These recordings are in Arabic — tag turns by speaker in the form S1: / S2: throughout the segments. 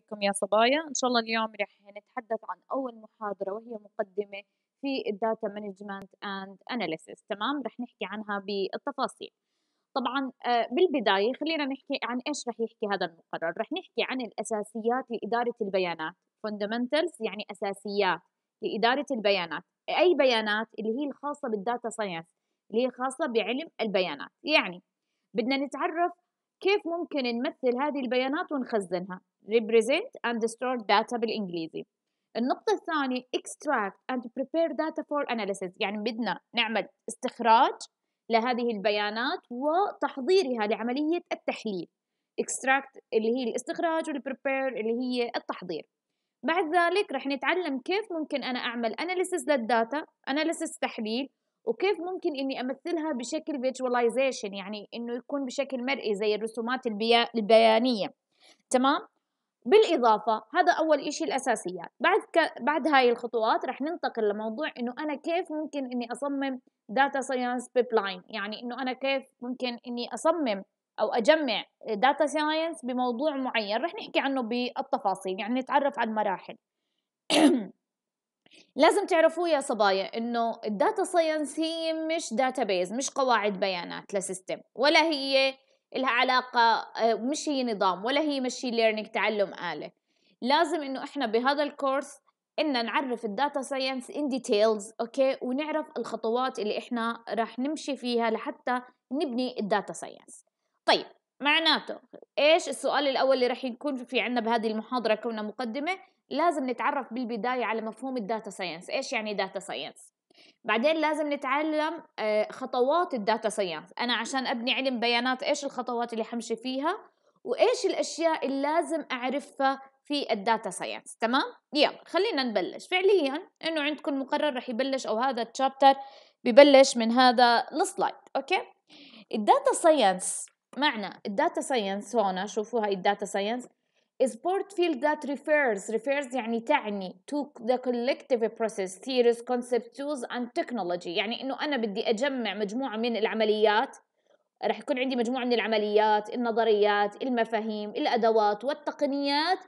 S1: فيكم يا صبايا إن شاء الله اليوم رح نتحدث عن أول محاضرة وهي مقدمة في الداتا مانجمنت اند اناليسيس تمام رح نحكي عنها بالتفاصيل طبعا آه، بالبدايه خلينا نحكي عن ايش رح يحكي هذا المقرر رح نحكي عن الاساسيات لاداره البيانات فاندمنتالز يعني اساسيات لاداره البيانات اي بيانات اللي هي الخاصه بالداتا ساينس اللي هي خاصه بعلم البيانات يعني بدنا نتعرف كيف ممكن نمثل هذه البيانات ونخزنها represent and store data بالإنجليزي النقطة الثانية extract and prepare data for analysis يعني بدنا نعمل استخراج لهذه البيانات وتحضيرها لعملية التحليل extract اللي هي الاستخراج والprepare اللي هي التحضير بعد ذلك رح نتعلم كيف ممكن أنا أعمل analysis للداتا analysis تحليل وكيف ممكن اني امثلها بشكل visualization يعني انه يكون بشكل مرئي زي الرسومات البيانيه تمام بالإضافة هذا أول إشي الأساسيات يعني. بعد, ك... بعد هاي الخطوات رح ننتقل لموضوع إنه أنا كيف ممكن إني أصمم داتا ساينس بيبلاين يعني إنه أنا كيف ممكن إني أصمم أو أجمع داتا ساينس بموضوع معين رح نحكي عنه بالتفاصيل يعني نتعرف على المراحل لازم تعرفوا يا صبايا انه الداتا ساينس هي مش داتا بيز مش قواعد بيانات لسيستم ولا هي لها علاقة آه، مش هي نظام ولا هي ماشين ليرنينج تعلم آلة لازم إنه إحنا بهذا الكورس إن نعرف الداتا ساينس إن ديتيلز أوكي ونعرف الخطوات اللي إحنا راح نمشي فيها لحتى نبني الداتا ساينس طيب معناته إيش السؤال الأول اللي راح يكون في عنا بهذه المحاضرة كونها مقدمة لازم نتعرف بالبداية على مفهوم الداتا ساينس إيش يعني داتا ساينس بعدين لازم نتعلم آه، خطوات الداتا ساينس انا عشان ابني علم بيانات ايش الخطوات اللي حمشي فيها وايش الاشياء اللي لازم اعرفها في الداتا ساينس تمام يلا خلينا نبلش فعليا انه عندكم مقرر رح يبلش او هذا التشابتر ببلش من هذا السلايد اوكي الداتا ساينس معنى الداتا ساينس هون شوفوا هاي الداتا ساينس sport field that refers refers يعني تعني to the collective process theories concepts tools and technology يعني انه انا بدي اجمع مجموعة من العمليات راح يكون عندي مجموعة من العمليات النظريات المفاهيم الادوات والتقنيات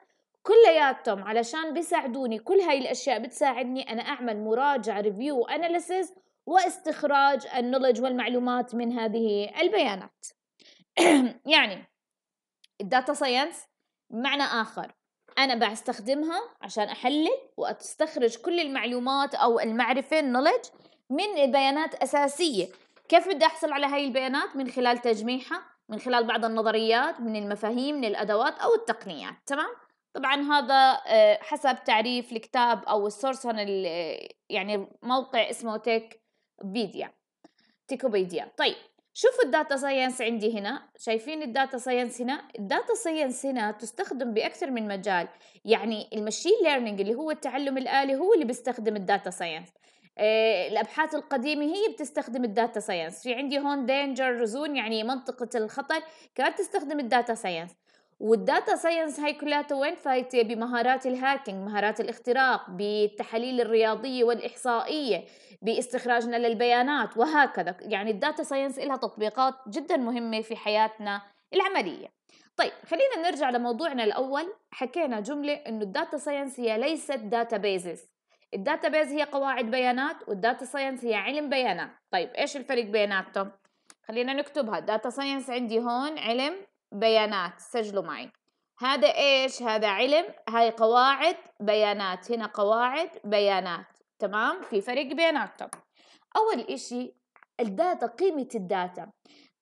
S1: كلياتهم علشان بيساعدوني كل هاي الاشياء بتساعدني انا اعمل مراجعة ريفيو analysis واستخراج النولج والمعلومات من هذه البيانات يعني الداتا ساينس بمعنى آخر أنا بستخدمها عشان أحلل وأستخرج كل المعلومات أو المعرفة النولج من بيانات أساسية كيف بدي أحصل على هاي البيانات من خلال تجميعها من خلال بعض النظريات من المفاهيم من الأدوات أو التقنيات تمام طبعا هذا آه، حسب تعريف الكتاب أو السورس هون يعني موقع اسمه تيك بيديا تيكوبيديا طيب شوفوا الداتا ساينس عندي هنا شايفين الداتا ساينس هنا الداتا ساينس هنا تستخدم بأكثر من مجال يعني المشين ليرنينج اللي هو التعلم الآلي هو اللي بيستخدم الداتا ساينس آه، الابحاث القديمه هي بتستخدم الداتا ساينس في عندي هون دينجر زون يعني منطقه الخطر كانت تستخدم الداتا ساينس والداتا ساينس هاي كلها وين فايتة بمهارات الهاكينج مهارات الاختراق بالتحاليل الرياضية والإحصائية باستخراجنا للبيانات وهكذا يعني الداتا ساينس لها تطبيقات جدا مهمة في حياتنا العملية طيب خلينا نرجع لموضوعنا الأول حكينا جملة أنه الداتا ساينس هي ليست داتا بيزز الداتا بيز هي قواعد بيانات والداتا ساينس هي علم بيانات طيب إيش الفرق بيناتهم خلينا نكتبها داتا ساينس عندي هون علم بيانات سجلوا معي هذا ايش هذا علم هاي قواعد بيانات هنا قواعد بيانات تمام في فرق بيناتهم اول اشي الداتا قيمة الداتا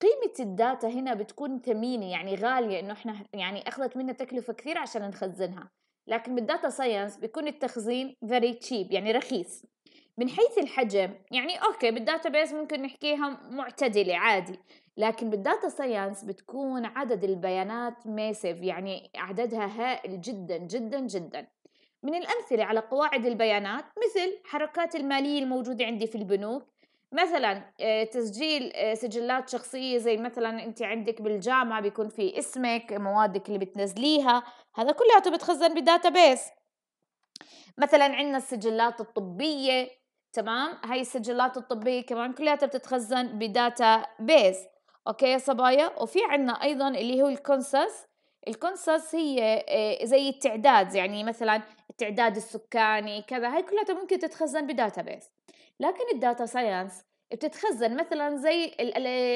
S1: قيمة الداتا هنا بتكون ثمينة يعني غالية انه احنا يعني اخذت منا تكلفة كثير عشان نخزنها لكن بالداتا ساينس بيكون التخزين فيري تشيب يعني رخيص من حيث الحجم يعني اوكي بالداتا بيز ممكن نحكيها معتدلة عادي لكن بالداتا ساينس بتكون عدد البيانات ميسيف يعني عددها هائل جدا جدا جدا من الأمثلة على قواعد البيانات مثل حركات المالية الموجودة عندي في البنوك مثلا آه، تسجيل آه، سجلات شخصية زي مثلا أنت عندك بالجامعة بيكون في اسمك موادك اللي بتنزليها هذا كله بتخزن بداتا بيس مثلا عندنا السجلات الطبية تمام هاي السجلات الطبية كمان كلها بتتخزن بداتا بيس اوكي يا صبايا وفي عندنا ايضا اللي هو الكونسس الكونسس هي آه، زي التعداد يعني مثلا التعداد السكاني كذا هاي كلها ممكن تتخزن بداتابيس لكن الداتا ساينس بتتخزن مثلا زي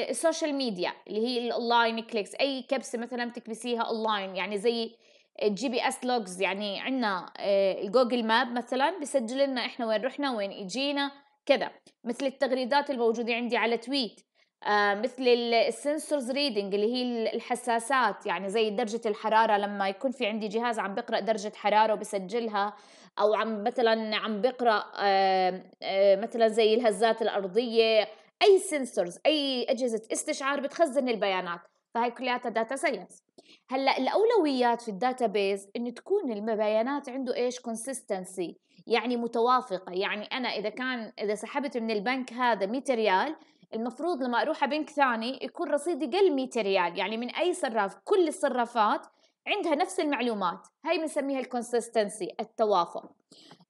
S1: السوشيال ميديا اللي هي الاونلاين كليكس اي كبسه مثلا بتكبسيها اونلاين يعني زي الجي بي اس لوجز يعني عندنا آه، الجوجل ماب مثلا بسجل لنا احنا وين رحنا وين اجينا كذا مثل التغريدات الموجوده عندي على تويت آه، مثل السنسورز ريدنج اللي هي الحساسات يعني زي درجة الحرارة لما يكون في عندي جهاز عم بقرأ درجة حرارة وبسجلها أو عم مثلا عم بقرأ آه، آه، مثلا زي الهزات الأرضية أي سنسورز أي أجهزة استشعار بتخزن البيانات فهي كلياتها داتا ساينس هلا الاولويات في الداتا بيز انه تكون البيانات عنده ايش كونسيستنسي يعني متوافقه يعني انا اذا كان اذا سحبت من البنك هذا 100 ريال المفروض لما اروح بنك ثاني يكون رصيدي قل 100 ريال يعني من اي صراف كل الصرافات عندها نفس المعلومات هاي بنسميها الكونسستنسي التوافق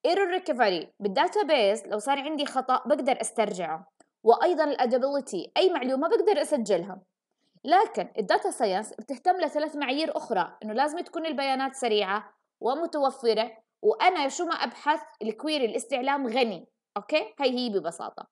S1: ايرور ريكفري بالداتابيز لو صار عندي خطا بقدر استرجعه وايضا الادابيلتي اي معلومه بقدر اسجلها لكن الداتا ساينس بتهتم لثلاث معايير اخرى انه لازم تكون البيانات سريعه ومتوفره وانا شو ما ابحث الكويري الاستعلام غني اوكي هي هي ببساطه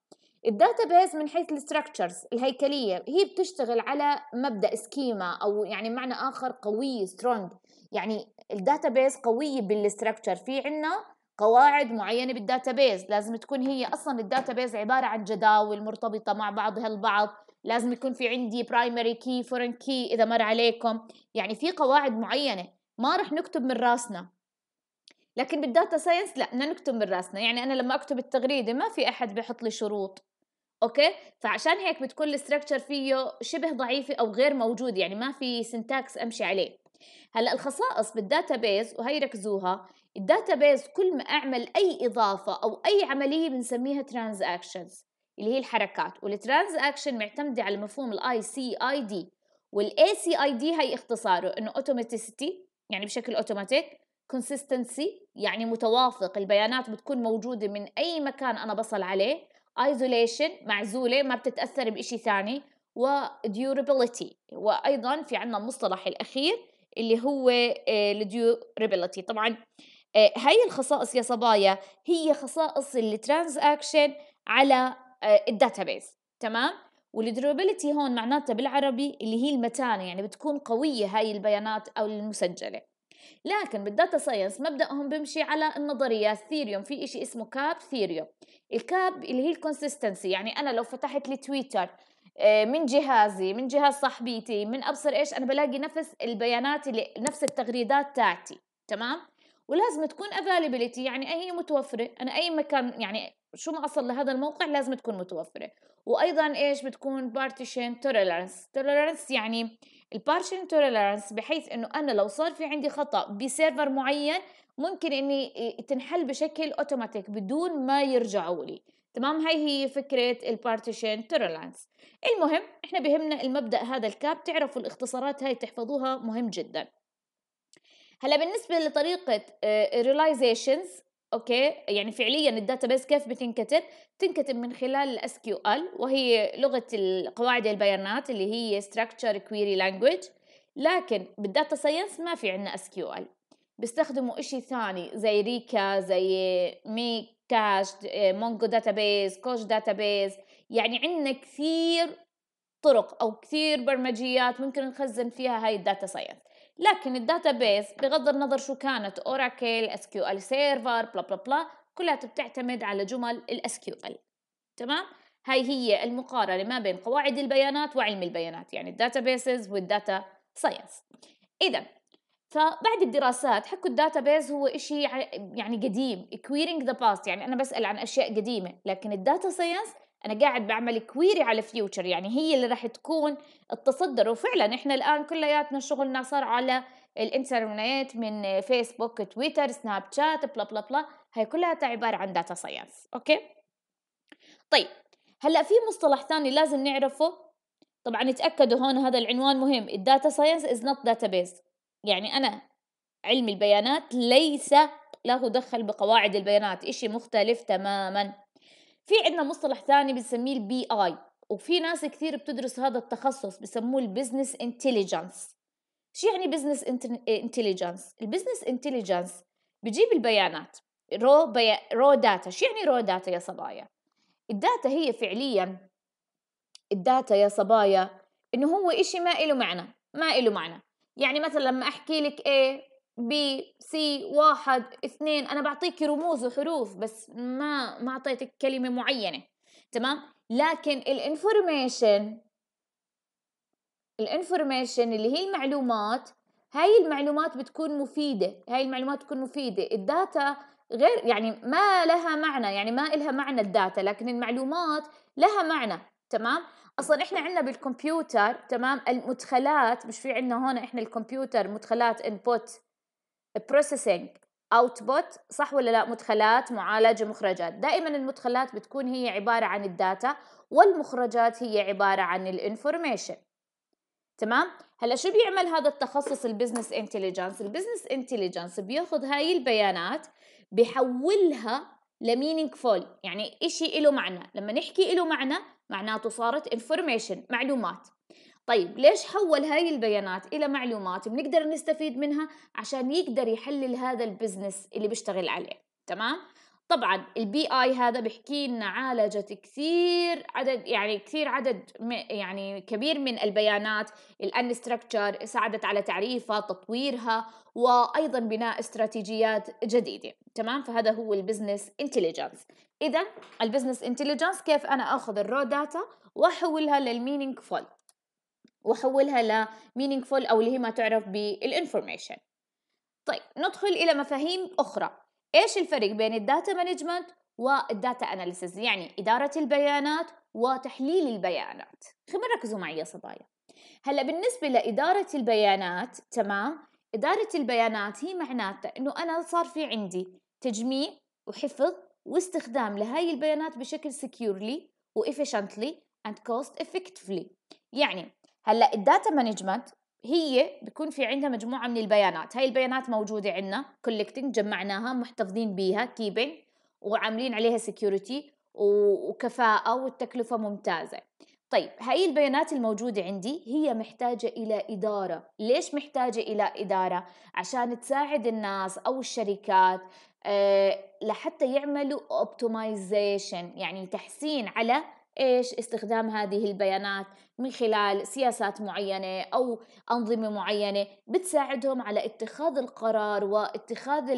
S1: الداتا بيز من حيث الستراكشرز الهيكليه هي بتشتغل على مبدا سكيما او يعني معنى اخر قوي سترونج يعني الداتا بيز قويه بالستراكشر في عنا قواعد معينه بالداتا بيز لازم تكون هي اصلا الداتا بيز عباره عن جداول مرتبطه مع بعضها البعض لازم يكون في عندي برايمري كي فورن كي اذا مر عليكم يعني في قواعد معينه ما رح نكتب من راسنا لكن بالداتا ساينس لا بدنا نكتب من راسنا يعني انا لما اكتب التغريده ما في احد بيحط لي شروط اوكي فعشان هيك بتكون الاستراكشر فيه شبه ضعيفه او غير موجود يعني ما في سنتاكس امشي عليه هلا الخصائص بالداتابيز وهي ركزوها الداتابيز كل ما اعمل اي اضافه او اي عمليه بنسميها ترانزاكشنز اللي هي الحركات والترانزاكشن معتمده على مفهوم الاي سي اي دي والاي سي اي دي هي اختصاره انه اوتوماتيسيتي يعني بشكل اوتوماتيك كونسيستنسي يعني متوافق البيانات بتكون موجوده من اي مكان انا بصل عليه ايزوليشن معزوله ما بتتاثر بشيء ثاني وديورابيلتي وايضا في عنا المصطلح الاخير اللي هو آه، الديورابيلتي طبعا آه، هاي الخصائص يا صبايا هي خصائص الترانزاكشن على آه، الداتابيز تمام والديورابيلتي هون معناتها بالعربي اللي هي المتانه يعني بتكون قويه هاي البيانات او المسجله لكن بالداتا ساينس مبدأهم بيمشي على النظريات ثيريوم في إشي اسمه كاب ثيريوم الكاب اللي هي الكونسستنسي يعني أنا لو فتحت لي تويتر آه، من جهازي من جهاز صاحبيتي من أبصر إيش أنا بلاقي نفس البيانات اللي نفس التغريدات تاعتي تمام ولازم تكون افاليبيليتي يعني هي متوفرة أنا أي مكان يعني شو ما أصل لهذا الموقع لازم تكون متوفرة وأيضا إيش بتكون بارتيشن توليرانس توليرانس يعني البارشن توليرانس بحيث انه انا لو صار في عندي خطا بسيرفر معين ممكن اني تنحل بشكل اوتوماتيك بدون ما يرجعوا لي تمام هاي هي فكرة البارتيشن توليرانس المهم احنا بهمنا المبدأ هذا الكاب تعرفوا الاختصارات هاي تحفظوها مهم جدا هلا بالنسبة لطريقة ريلايزيشنز آه، اوكي يعني فعليا الداتا بيس كيف بتنكتب تنكتب من خلال الاس كيو ال وهي لغه قواعد البيانات اللي هي ستراكشر كويري لانجويج لكن بالداتا ساينس ما في عندنا اس كيو ال بيستخدموا إشي ثاني زي ريكا زي مي كاش مونجو داتا بيس كوش داتا بيس يعني عندنا كثير طرق او كثير برمجيات ممكن نخزن فيها هاي الداتا ساينس لكن الداتابيس بغض النظر شو كانت اوراكل اس كيو ال سيرفر بلا بلا بلا كلها بتعتمد على جمل الاس كيو ال تمام هاي هي المقارنه ما بين قواعد البيانات وعلم البيانات يعني بيسز والداتا ساينس اذا فبعد الدراسات حكوا بيز هو إشي يعني قديم كويرينج ذا باست يعني انا بسال عن اشياء قديمه لكن الداتا ساينس انا قاعد بعمل كويري على فيوتشر يعني هي اللي راح تكون التصدر وفعلا احنا الان كلياتنا شغلنا صار على الانترنت من فيسبوك تويتر سناب شات بلا بلا بلا هي كلها عباره عن داتا ساينس اوكي طيب هلا في مصطلح ثاني لازم نعرفه طبعا اتاكدوا هون هذا العنوان مهم الداتا ساينس از نوت داتابيز يعني انا علم البيانات ليس له دخل بقواعد البيانات إشي مختلف تماما في عندنا مصطلح ثاني بنسميه البي اي وفي ناس كثير بتدرس هذا التخصص بسموه البزنس انتليجنس شو يعني بزنس انتليجنس البزنس انتليجنس بجيب البيانات رو بي... رو داتا شو يعني رو داتا يا صبايا الداتا هي فعليا الداتا يا صبايا انه هو اشي ما إله معنى ما إله معنى يعني مثلا لما احكي لك ايه بي سي واحد اثنين انا بعطيك رموز وحروف بس ما ما اعطيتك كلمه معينه تمام لكن الانفورميشن الانفورميشن اللي هي المعلومات هاي المعلومات بتكون مفيده هاي المعلومات بتكون مفيده الداتا غير يعني ما لها معنى يعني ما لها معنى الداتا لكن المعلومات لها معنى تمام اصلا احنا عندنا بالكمبيوتر تمام المدخلات مش في عندنا هون احنا الكمبيوتر مدخلات انبوت بروسيسنج اوتبوت صح ولا لا مدخلات معالجه مخرجات دائما المدخلات بتكون هي عباره عن الداتا والمخرجات هي عباره عن الانفورميشن تمام هلا شو بيعمل هذا التخصص البزنس انتليجنس البزنس انتليجنس بياخذ هاي البيانات بحولها لمينينج فول يعني إشي له معنى لما نحكي له معنى معناته صارت انفورميشن معلومات طيب ليش حول هاي البيانات إلى معلومات بنقدر نستفيد منها عشان يقدر يحلل هذا البزنس اللي بيشتغل عليه تمام؟ طبعا البي اي هذا بحكي لنا عالجت كثير عدد يعني كثير عدد يعني كبير من البيانات الانستراكتشر ساعدت على تعريفها تطويرها وايضا بناء استراتيجيات جديده تمام فهذا هو البزنس انتليجنس اذا البزنس انتليجنس كيف انا اخذ الرو داتا واحولها للمينينج فول واحولها meaningful او اللي هي ما تعرف بالانفورميشن طيب ندخل الى مفاهيم اخرى ايش الفرق بين الداتا مانجمنت والداتا اناليسز يعني اداره البيانات وتحليل البيانات خلينا ركزوا معي يا صبايا هلا بالنسبه لاداره البيانات تمام اداره البيانات هي معناتها انه انا صار في عندي تجميع وحفظ واستخدام لهاي البيانات بشكل سكيورلي وإفشنتلي and cost effectively يعني هلا الداتا مانجمنت هي بيكون في عندها مجموعه من البيانات هاي البيانات موجوده عندنا كولكتنج جمعناها محتفظين بيها كيبنج وعاملين عليها سكيورتي وكفاءه والتكلفه ممتازه طيب هاي البيانات الموجودة عندي هي محتاجة إلى إدارة ليش محتاجة إلى إدارة؟ عشان تساعد الناس أو الشركات آه، لحتى يعملوا اوبتمايزيشن يعني تحسين على ايش استخدام هذه البيانات من خلال سياسات معينه او انظمه معينه بتساعدهم على اتخاذ القرار واتخاذ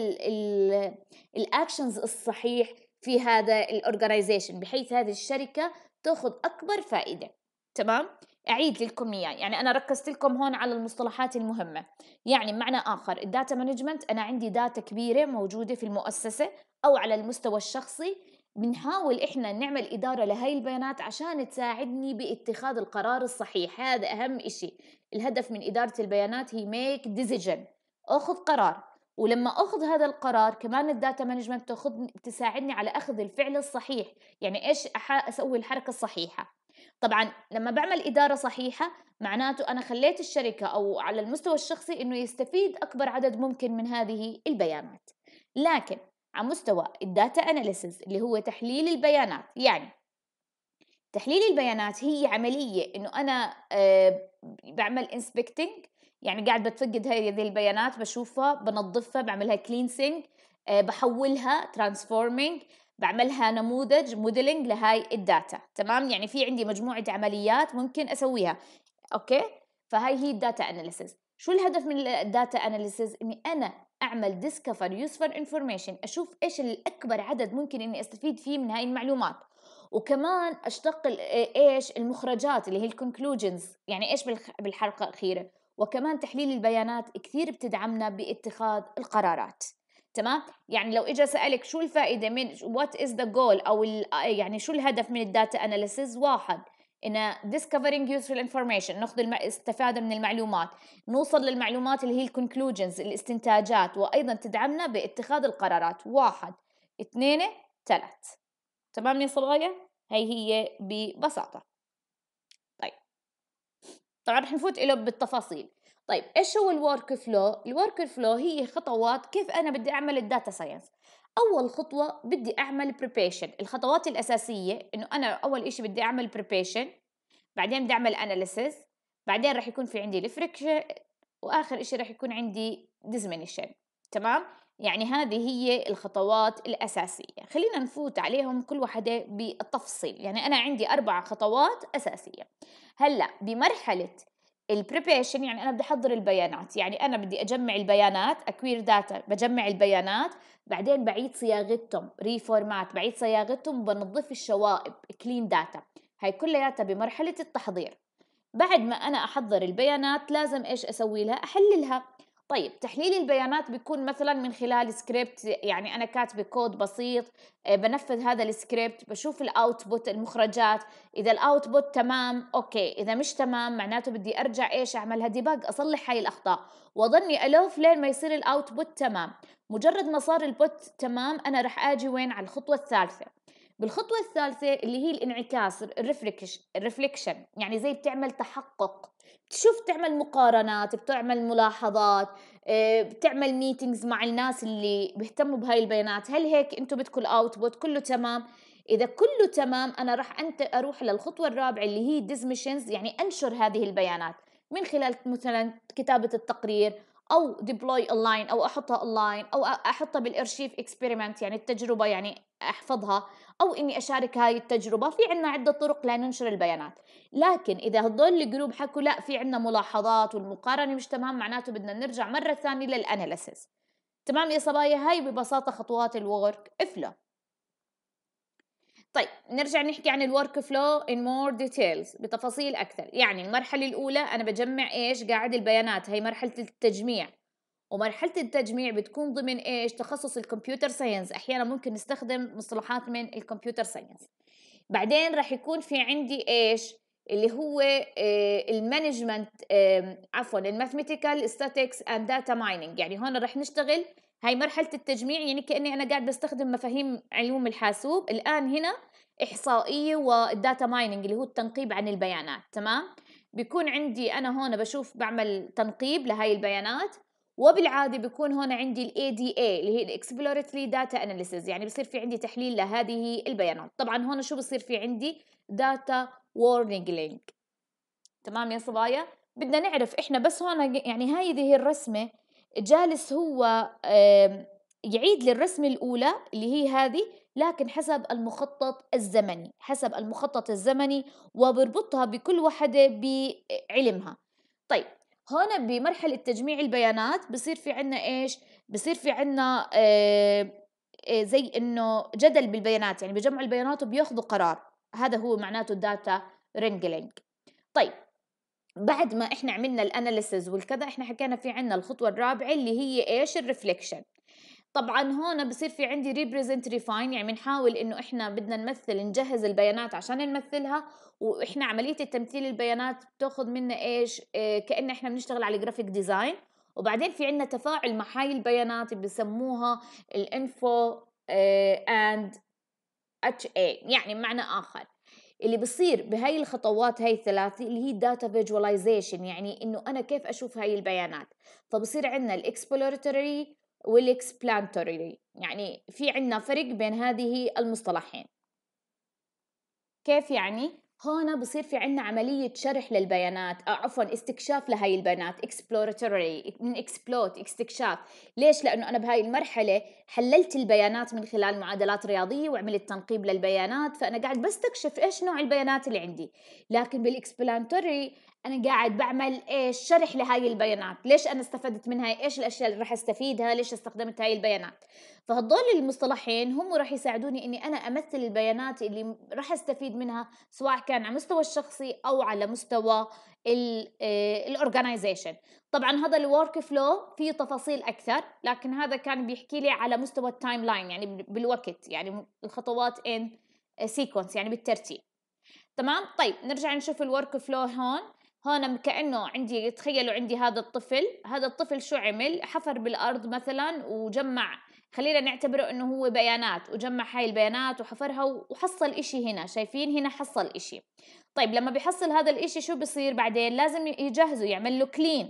S1: الاكشنز الصحيح في هذا الاورجنايزيشن بحيث هذه الشركه تاخذ اكبر فائده تمام اعيد لكم اياه يعني انا ركزت لكم هون على المصطلحات المهمه يعني بمعنى اخر الداتا مانجمنت انا عندي داتا كبيره موجوده في المؤسسه او على المستوى الشخصي بنحاول احنا نعمل اداره لهي البيانات عشان تساعدني باتخاذ القرار الصحيح هذا اهم إشي الهدف من اداره البيانات هي ميك ديسيجن اخذ قرار ولما اخذ هذا القرار كمان الداتا مانجمنت تاخذ تساعدني على اخذ الفعل الصحيح يعني ايش اسوي الحركه الصحيحه طبعا لما بعمل إدارة صحيحة معناته أنا خليت الشركة أو على المستوى الشخصي أنه يستفيد أكبر عدد ممكن من هذه البيانات لكن على مستوى الداتا اناليسز اللي هو تحليل البيانات يعني تحليل البيانات هي عملية انه انا أه بعمل انسبكتنج يعني قاعد بتفقد هذه البيانات بشوفها بنظفها بعملها كلينسينج أه بحولها ترانسفورمينج بعملها نموذج موديلنج لهاي الداتا تمام يعني في عندي مجموعة عمليات ممكن اسويها اوكي فهاي هي الداتا اناليسز شو الهدف من الداتا اناليسز اني انا اعمل ديسكفر يوسفل انفورميشن اشوف ايش الاكبر عدد ممكن اني استفيد فيه من هاي المعلومات وكمان اشتق إيه- ايش المخرجات اللي هي الكونكلوجنز يعني ايش بالحلقه الاخيره وكمان تحليل البيانات كثير بتدعمنا باتخاذ القرارات تمام يعني لو اجى سالك شو الفائده من وات از ذا جول او يعني شو الهدف من الداتا اناليسز واحد ان discovering useful information ناخذ الاستفاده من المعلومات نوصل للمعلومات اللي هي الكونكلوجنز الاستنتاجات وايضا تدعمنا باتخاذ القرارات واحد اثنين ثلاث تمام يا صبايا هي هي ببساطه طيب طبعا رح نفوت له بالتفاصيل طيب ايش هو الورك فلو الورك فلو هي خطوات كيف انا بدي اعمل الداتا ساينس اول خطوه بدي اعمل بريبيشن الخطوات الاساسيه انه انا اول شيء بدي اعمل بريبيشن بعدين بدي اعمل اناليسيس بعدين رح يكون في عندي الفريكشن واخر شيء رح يكون عندي ديزمينيشن تمام يعني هذه هي الخطوات الأساسية خلينا نفوت عليهم كل واحدة بالتفصيل يعني أنا عندي أربع خطوات أساسية هلأ بمرحلة البريبيشن يعني انا بدي احضر البيانات يعني انا بدي اجمع البيانات اكوير داتا بجمع البيانات بعدين بعيد صياغتهم ريفورمات بعيد صياغتهم بنظف الشوائب كلين داتا هاي كلياتها بمرحله التحضير بعد ما انا احضر البيانات لازم ايش اسوي لها احللها طيب تحليل البيانات بيكون مثلا من خلال سكريبت يعني انا كاتبه كود بسيط آه، بنفذ هذا السكريبت بشوف الاوتبوت المخرجات اذا الاوتبوت تمام اوكي اذا مش تمام معناته بدي ارجع ايش اعملها ديباج اصلح هاي الاخطاء واضلني الوف لين ما يصير الاوتبوت تمام مجرد ما صار البوت تمام انا رح اجي وين على الخطوه الثالثه بالخطوة الثالثة اللي هي الانعكاس الريفليكشن يعني زي بتعمل تحقق بتشوف تعمل مقارنات بتعمل ملاحظات آه، بتعمل ميتينجز مع الناس اللي بيهتموا بهاي البيانات هل هيك انتم بدكم الاوتبوت كله تمام اذا كله تمام انا راح انت اروح للخطوه الرابعه اللي هي ديزميشنز يعني انشر هذه البيانات من خلال مثلا كتابه التقرير او ديبلوي اونلاين او احطها اونلاين او احطها بالارشيف اكسبيرمنت يعني التجربه يعني احفظها او اني اشارك هاي التجربه في عنا عده طرق لننشر البيانات لكن اذا هدول الجروب حكوا لا في عنا ملاحظات والمقارنه مش تمام معناته بدنا نرجع مره ثانيه للاناليسيس تمام يا صبايا هاي ببساطه خطوات الورك فلو طيب نرجع نحكي عن الورك فلو ان مور ديتيلز بتفاصيل اكثر يعني المرحله الاولى انا بجمع ايش قاعد البيانات هي مرحله التجميع ومرحلة التجميع بتكون ضمن ايش تخصص الكمبيوتر ساينس احيانا ممكن نستخدم مصطلحات من الكمبيوتر ساينس بعدين رح يكون في عندي ايش اللي هو آه، المانجمنت عفوا الماثماتيكال ستاتكس اند داتا مايننج يعني هون رح نشتغل هاي مرحلة التجميع يعني كأني أنا قاعد بستخدم مفاهيم علوم الحاسوب الآن هنا إحصائية والداتا مايننج اللي هو التنقيب عن البيانات تمام بيكون عندي أنا هون بشوف بعمل تنقيب لهاي البيانات وبالعاده بيكون هون عندي الاي دي اي اللي هي الاكسبلوريتري داتا اناليسيز يعني بصير في عندي تحليل لهذه البيانات طبعا هون شو بصير في عندي داتا وورنينج لينك تمام يا صبايا بدنا نعرف احنا بس هون يعني هذه الرسمه جالس هو يعيد للرسمه الاولى اللي هي هذه لكن حسب المخطط الزمني حسب المخطط الزمني وبربطها بكل وحده بعلمها طيب هون بمرحلة تجميع البيانات بصير في عنا إيش بصير في عنا آه،, آه زي إنه جدل بالبيانات يعني بجمع البيانات وبياخذوا قرار هذا هو معناته الداتا رينجلينج طيب بعد ما احنا عملنا الاناليسز والكذا احنا حكينا في عنا الخطوه الرابعه اللي هي ايش الريفليكشن طبعا هون بصير في عندي ريبريزنت ريفاين يعني بنحاول انه احنا بدنا نمثل نجهز البيانات عشان نمثلها واحنا عمليه التمثيل البيانات بتاخذ منا ايش آه، كان احنا بنشتغل على جرافيك ديزاين وبعدين في عندنا تفاعل مع هاي البيانات بسموها الانفو اند اتش اي يعني بمعنى اخر اللي بصير بهاي الخطوات هاي الثلاثة اللي هي داتا فيجواليزيشن يعني انه انا كيف اشوف هاي البيانات فبصير عندنا الاكسبلوراتوري والاكسبلانتوري يعني في عندنا فرق بين هذه المصطلحين كيف يعني؟ هنا بصير في عنا عملية شرح للبيانات أو عفوا استكشاف لهي البيانات exploratory من exploit استكشاف ليش؟ لأنه أنا بهاي المرحلة حللت البيانات من خلال معادلات رياضية وعملت تنقيب للبيانات فأنا قاعد بستكشف إيش نوع البيانات اللي عندي لكن بالإكسبلانتوري انا قاعد بعمل ايش شرح لهاي البيانات ليش انا استفدت منها ايش الاشياء اللي راح استفيدها ليش استخدمت هاي البيانات فهدول المصطلحين هم راح يساعدوني اني انا امثل البيانات اللي راح استفيد منها سواء كان على مستوى الشخصي او على مستوى الاورجنايزيشن آه، طبعا هذا الورك فلو فيه تفاصيل اكثر لكن هذا كان بيحكي لي على مستوى التايم لاين يعني بالوقت يعني الخطوات ان سيكونس يعني بالترتيب تمام طيب نرجع نشوف الورك فلو هون هون كأنه عندي تخيلوا عندي هذا الطفل هذا الطفل شو عمل حفر بالأرض مثلا وجمع خلينا نعتبره انه هو بيانات وجمع هاي البيانات وحفرها وحصل اشي هنا شايفين هنا حصل اشي طيب لما بيحصل هذا الاشي شو بصير بعدين لازم يجهزه يعمل له كلين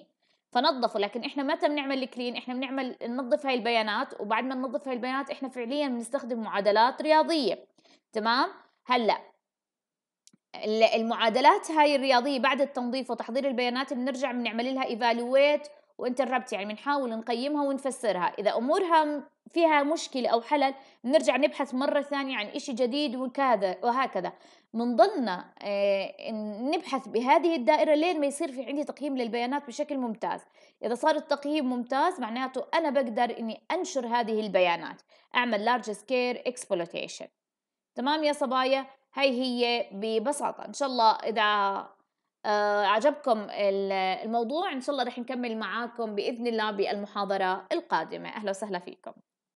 S1: فنظفه لكن احنا متى بنعمل كلين احنا بنعمل ننظف هاي البيانات وبعد ما ننظف هاي البيانات احنا فعليا بنستخدم معادلات رياضيه تمام هلا المعادلات هاي الرياضيه بعد التنظيف وتحضير البيانات بنرجع بنعمل لها ايفالويت وانتربت يعني بنحاول نقيمها ونفسرها اذا امورها فيها مشكله او حلل بنرجع نبحث مره ثانيه عن إشي جديد وكذا وهكذا بنضلنا آه، نبحث بهذه الدائره لين ما يصير في عندي تقييم للبيانات بشكل ممتاز اذا صار التقييم ممتاز معناته انا بقدر اني انشر هذه البيانات اعمل لارج سكير اكسبلوتيشن تمام يا صبايا هاي هي ببساطة إن شاء الله إذا آه، عجبكم الموضوع إن شاء الله رح نكمل معاكم بإذن الله بالمحاضرة القادمة أهلا وسهلا فيكم